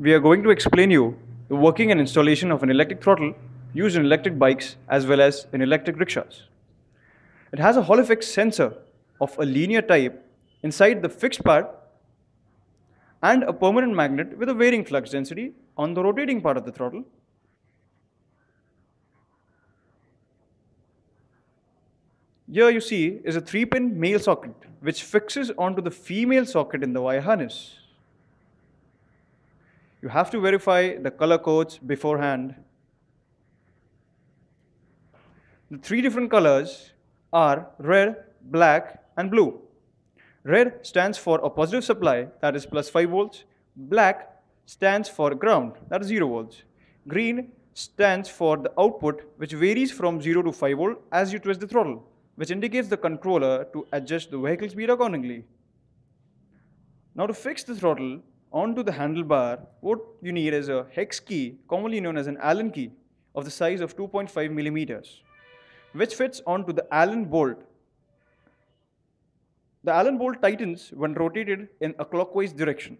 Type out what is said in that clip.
we are going to explain you the working and installation of an electric throttle used in electric bikes as well as in electric rickshaws. It has a Hall effect sensor of a linear type inside the fixed part and a permanent magnet with a varying flux density on the rotating part of the throttle. Here you see is a 3-pin male socket which fixes onto the female socket in the wire harness. You have to verify the color codes beforehand. The three different colors are red, black, and blue. Red stands for a positive supply, that is plus 5 volts. Black stands for ground, that is 0 volts. Green stands for the output, which varies from 0 to 5 volt as you twist the throttle, which indicates the controller to adjust the vehicle speed accordingly. Now to fix the throttle, Onto the handlebar, what you need is a hex key, commonly known as an Allen key, of the size of 2.5 millimeters, which fits onto the Allen bolt. The Allen bolt tightens when rotated in a clockwise direction.